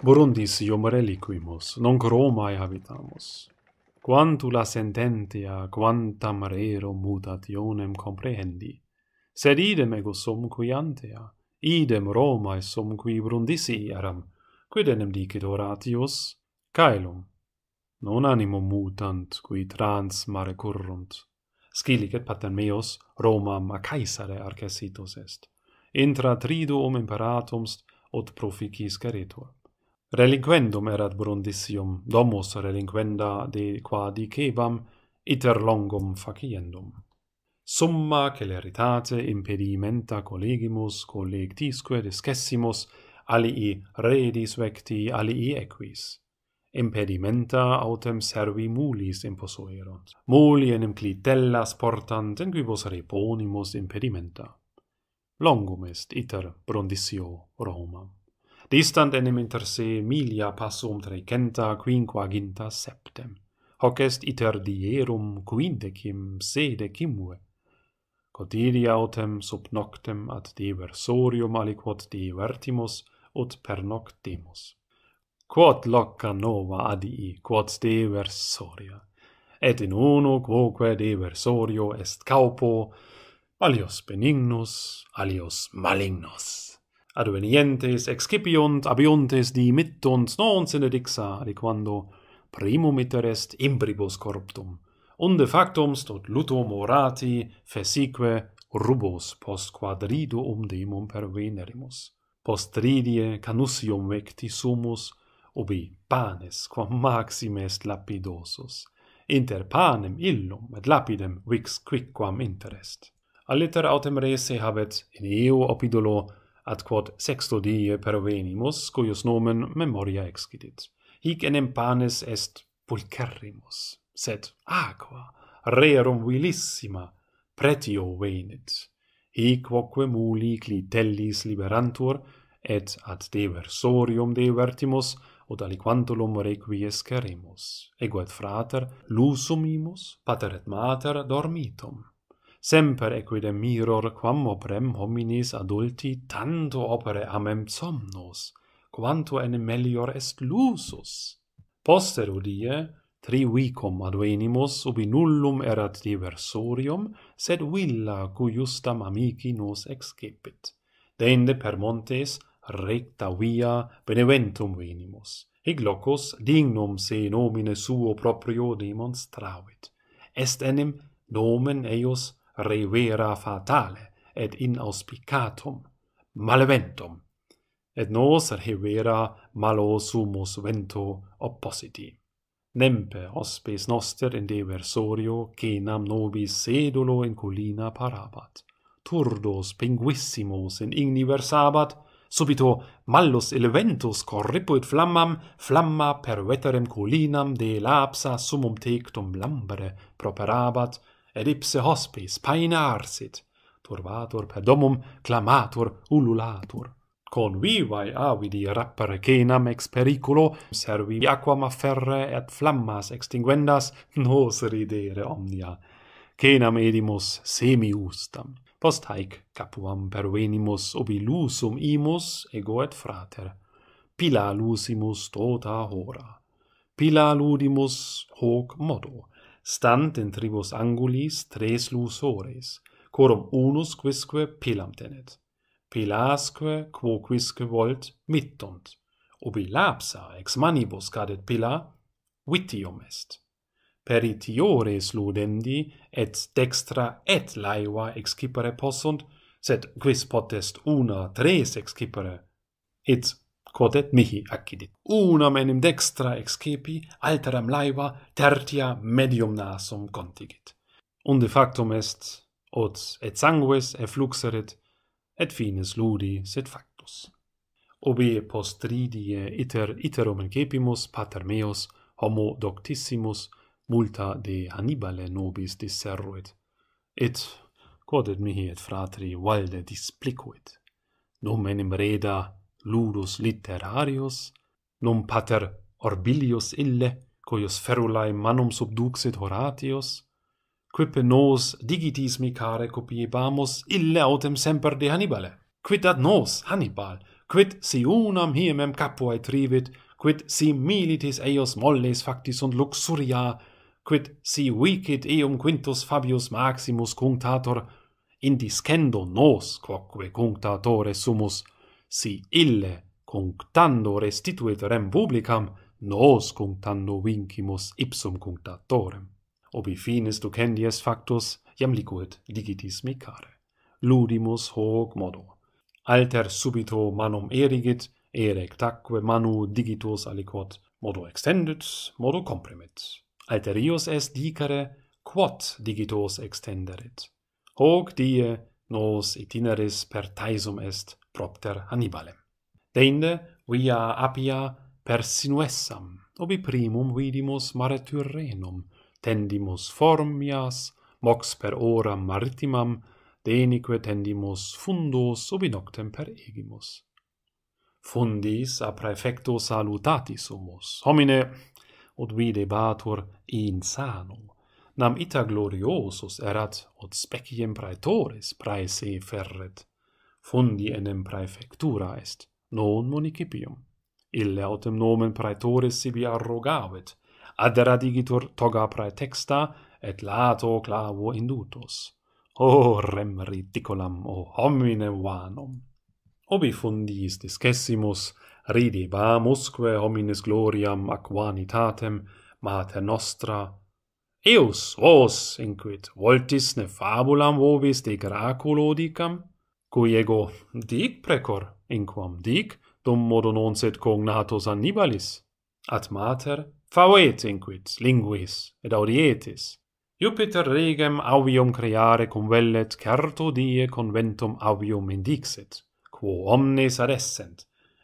Burundis iom reliquimus, nonc Romae habitamus. Quantu la sententia, quantam rero mutationem comprehendi. Sed idem ego sum qui antea, idem Romae sum qui Burundisi eram, quid enem dicit oratius? Caelum, non animum mutant qui trans mare currunt. Scilic et meos Romae a Caesare arcesitos est. Intra triduum imperatumst ut proficis caretur. Relinquendum erat Brundisium, domus relinquenda de qua dicebam, iter longum faciendum. Summa celeritate impedimenta collegimus collectisque discessimus alii redis vecti alii equis. Impedimenta autem servi mulis imposuerunt. Muli enim clitellas portant, in quibus reponimus impedimenta. Longum est iter Brundisio Romam. Distant enim inter se milia passum trecenta quinquaginta septem. Hoc est iter dierum quindecim sedecimue. Cotidia autem sub noctem ad diversorium aliquot divertimus ut per noctimus. Quod locca nova adii, quod diversoria. Et in uno quoque diversorio est caupo, alios benignus, alios malignus advenientes excipiunt abiuntis di non sine dixa adequando primum iter est imbribus corruptum unde factum stot luto morati fesique rubus post quadrido um demum pervenerimus post tridie canusium vecti sumus ubi panes quam maxim est lapidosus inter panem illum et lapidem vix quicquam interest Alliter autem rese habet in eo opidolo ad quod sexto die pervenimus, cuius nomen memoria excidit. Hic enem panes est pulcherrimus, sed aqua rerum vilissima pretio venit. Hic voque muli clitellis liberantur, et ad deversorium devertimus, ut aliquantulum requiescaremus. Ego et frater lusumimus, pater et mater dormitum semper equidem miror quam oprem hominis adulti tanto opere amem somnos, quanto enem melior est lusus. Poster udie, tri vicum advenimus ubi nullum erat diversorium, sed villa cu justam amici nos excepit. Deinde per montes, recta via, beneventum venimus. Hic locus dignum se nomine suo proprio demonstravit. Est enim nomen eius revera fatale et inauspicatum maleventum, et nos vera malo sumus vento oppositi nempe hospes noster in deversorio nam nobis sedulo in collina parabat turdos pinguissimos in igni versabat subito mallus eleventus corripuit flammam flamma per veterem collinam de lapsa sumum tectum lambere properabat et ipse hospis painarsit, turvatur per domum, clamatur, ululatur. Con vivae avidi cenam ex periculo, servi aquam afferre et flammas extinguendas, nos ridere omnia. Cenam edimus semi ustam. Post haec capuam pervenimus obi lusum imus, ego et frater. Pila lusimus tota hora. Pila ludimus hoc modo stant in tribus angulis tres lusores, quorum unus quisque pilam tenet. Pilasque quo quisque volt mittunt, ubi lapsa ex manibus cadet pila, vitium est. Peritiores ludendi, et dextra et laiva ex cipere possunt, sed quis potest una tres ex cipere, et quod et mihi accidit. Unam enim dextra excepi, alteram laiva, tertia medium nasum contigit. Unde factum est, ut et sanguis effluxerit, et fines ludi sit factus. Obi post iter iterum incepimus, pater meus, homo doctissimus, multa de Hannibale nobis disserruit. Et, quod et mihi et fratri, valde displicuit. Nomenim reda, ludus literarius, num pater orbilius ille, coius ferulae manum subduxit Horatius, quippe nos digitis micare copiebamus ille autem semper de Hannibale. Quid ad nos, Hannibal, quid si unam hiemem capuae trivit, quid si militis eos molles factis und luxuria, quid si vicit eum quintus Fabius Maximus cunctator, indiscendo nos, quoque cunctatore sumus, si ille cunctando restituit rem publicam, nos cunctando vincimus ipsum cunctatorem. Obi finis ducendies factus, jam liquid digitis micare. Ludimus hoc modo. Alter subito manum erigit, erect aque manu digitus aliquot, modo extendit, modo comprimit. Alterius est dicere, quod digitus extenderit. Hoc die nos itineris per taisum est, propter Hannibale. Deinde via apia per sinuessam, obi primum vidimus mare Tyrrhenum, tendimus formias, mox per oram maritimam, denique tendimus fundus, obi noctem per egimus. Fundis a praefecto salutatis homine, od vide batur in sanum, nam ita gloriosus erat, od speciem praetoris praese ferret, fundi enem praefectura est, non municipium. Ille autem nomen praetores sibi arrogavit, ad radigitur toga praetexta, et lato clavo indutus. O oh, rem ridiculam, o oh, homine vanum! Obi fundiis discessimus, ridibamusque homines gloriam aquanitatem mater nostra, eus vos, inquit, voltis ne fabulam vobis de graculo dicam? cui ego dic precor, inquam dic, dum modo non set cognatos annibalis, at mater, fauet inquit linguis, ed audietis. Jupiter regem avium creare cum vellet certo die conventum avium indixit, quo omnes ad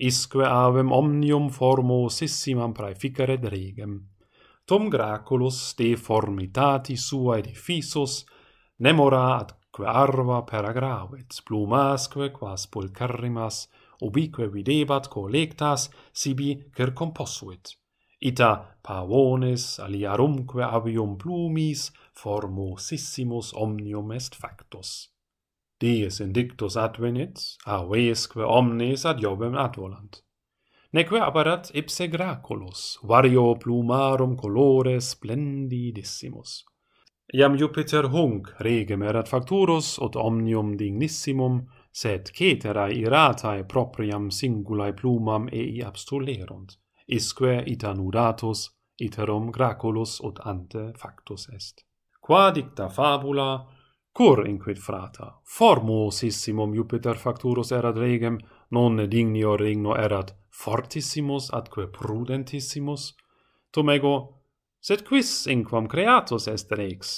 isque avem omnium formosissimam praeficeret regem. Tom Graculus de formitati sua edificus, nemora ad quae arva per agravit, plumasque quas pulcarrimas, ubique videbat collectas, sibi composuit. Ita pavones aliarumque avium plumis formosissimus omnium est factus. Dies indictus advenit, avesque omnes ad jovem advolant. Neque aparat ipse graculus, vario plumarum colore splendidissimus. Iam Jupiter hunc regem erat facturus ut omnium dignissimum, sed ceterae iratae propriam singulae plumam ei abstulerunt, isque ita nudatus iterum graculus ut ante factus est. Qua dicta fabula, cur inquit frata, formosissimum Jupiter facturus erat regem, non dignior regno erat fortissimus atque prudentissimus, Tomego, Sed quis inquam creatus est rex?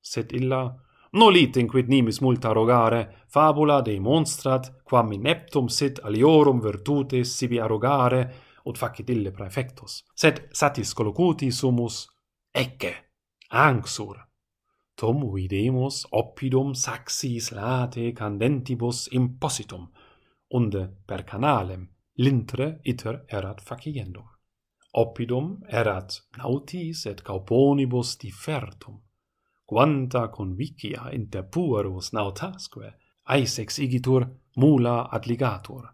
Sed illa, nolit lit in quid nimis multa rogare, fabula de monstrat, quam in eptum sit aliorum virtutes sibi arrogare, ut facit ille praefectus. Sed satis colocuti sumus, ecce, anxur. Tom videmus oppidum saxis late candentibus impositum, unde per canalem lintre iter erat faciendum oppidum erat nautis et cauponibus difertum. Quanta convicia inter puerus nautasque, aisex igitur mula adligatur.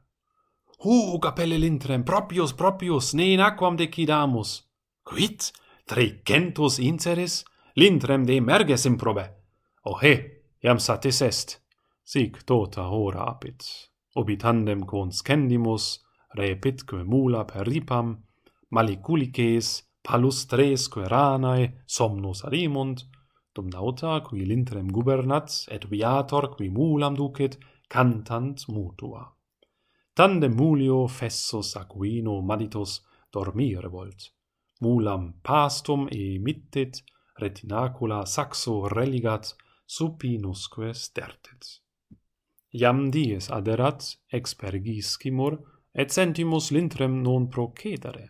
Hu, capelle lintrem, propius, propius, ne in aquam decidamus. Quit? Tricentus inceris? Lintrem de merges improbe. Ohe, iam satis est. Sic tota hora apit. Obitandem conscendimus, repitque mula per ripam, maliculices, palustres queranae, somnus arimunt, dum nauta qui lintrem gubernat, et viator qui mulam ducet, cantant mutua. Tande mulio fessus aquino manitus dormire volt. Mulam pastum emittit, retinacula saxo religat, supinusque stertit. Iam dies aderat, expergiscimur, et sentimus lintrem non procedere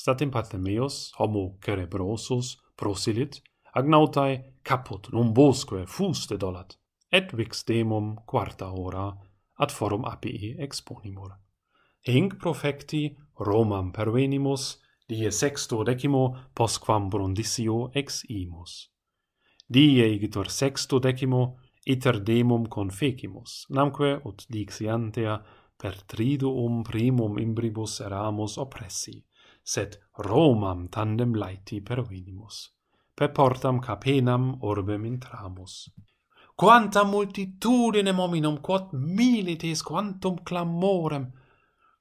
stat in Patemios homo cerebrosus prosilit agnautai caput num bosque fuste dolat et vix demum quarta hora ad forum api exponimur hinc profecti romam pervenimus die sexto decimo postquam brundisio ex imus die igitor sexto decimo iter demum confecimus namque ut dixiantea per triduum primum imbribus eramus oppressi sed Romam tandem laeti per vinimus, per portam capenam orbem intramus. Quanta multitudine hominum quod milites quantum clamorem,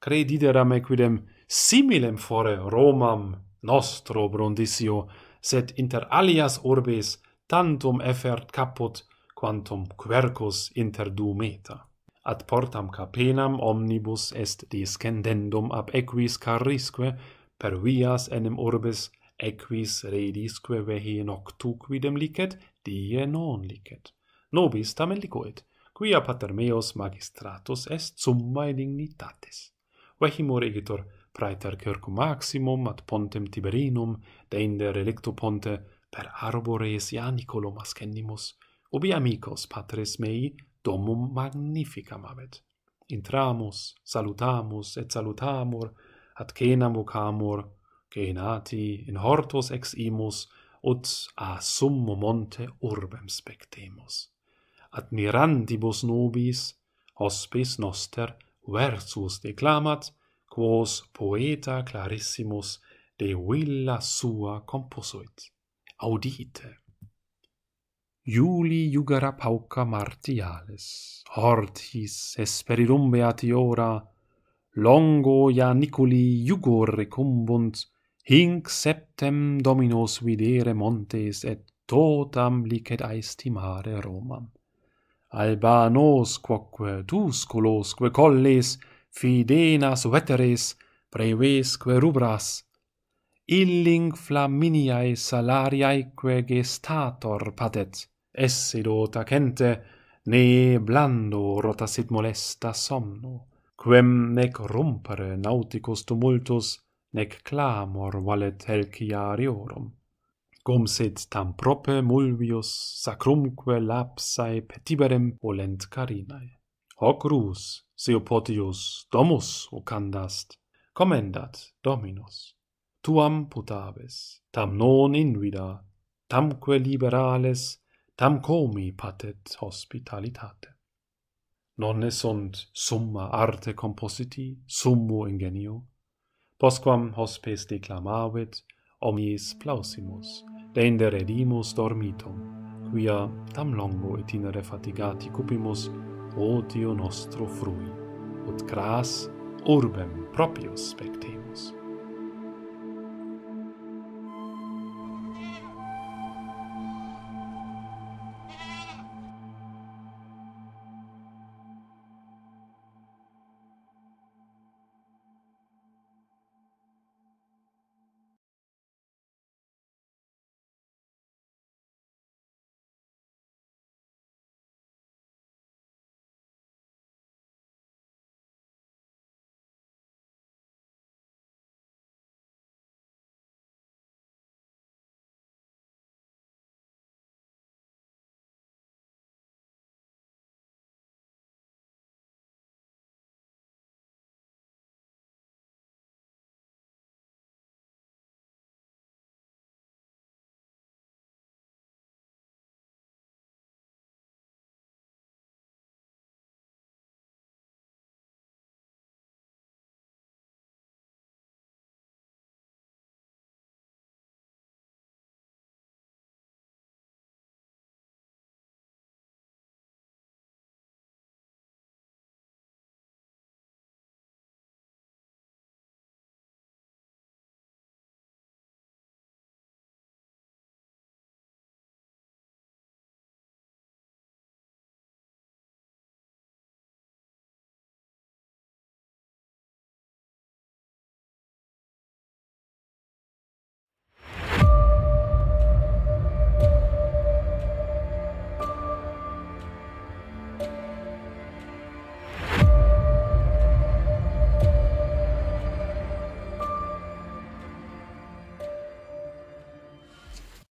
credideram equidem similem fore Romam nostro brondisio, sed inter alias orbes tantum effert caput quantum quercus inter du meta. Ad portam capenam omnibus est discendendum ab equis carrisque, per vias enim urbis equis redisque vehi in quidem licet, die non licet. Nobis tamen licoet, quia pater meos magistratus est summa dignitatis. Vehimur egitor, praeter cercum maximum at pontem Tiberinum, deinde relicto ponte, per arbores ianicolum Ianicolo ubi amicos patres mei domum magnificam avet. Intramus, salutamus et salutamur, ad cenam vocamur genati in hortus ex imus ut a summo monte urbem spectemus admirandibus nobis hospis noster versus declamat quos poeta clarissimus de villa sua composuit audite Iuli jugara pauca martialis, hortis esperidum beati ora, longo Janiculi jugor recumbunt, hinc septem dominos videre montes et totam licet aestimare Romam. Albanos quoque tusculosque collis, fidenas veteres, prevesque rubras, illing flaminiae salariaeque gestator patet, esse dota cente, ne blando rotasit molesta somno quem nec rumpere nauticus tumultus, nec clamor valet helciariorum. Cum sit tam prope mulvius sacrumque lapsae petiberem volent carinae. Hoc rus, si opotius domus ocandast, comendat dominus. Tuam putaves, tam non invida, tamque liberales, tam comi patet hospitalitate. Nonne sunt summa arte compositi, summo ingenio? Posquam hospes declamavit, omnis plausimus, deinde redimus dormitum, quia tam longo itinere fatigati cupimus, o dio nostro frui, ut cras urbem proprio spectemus.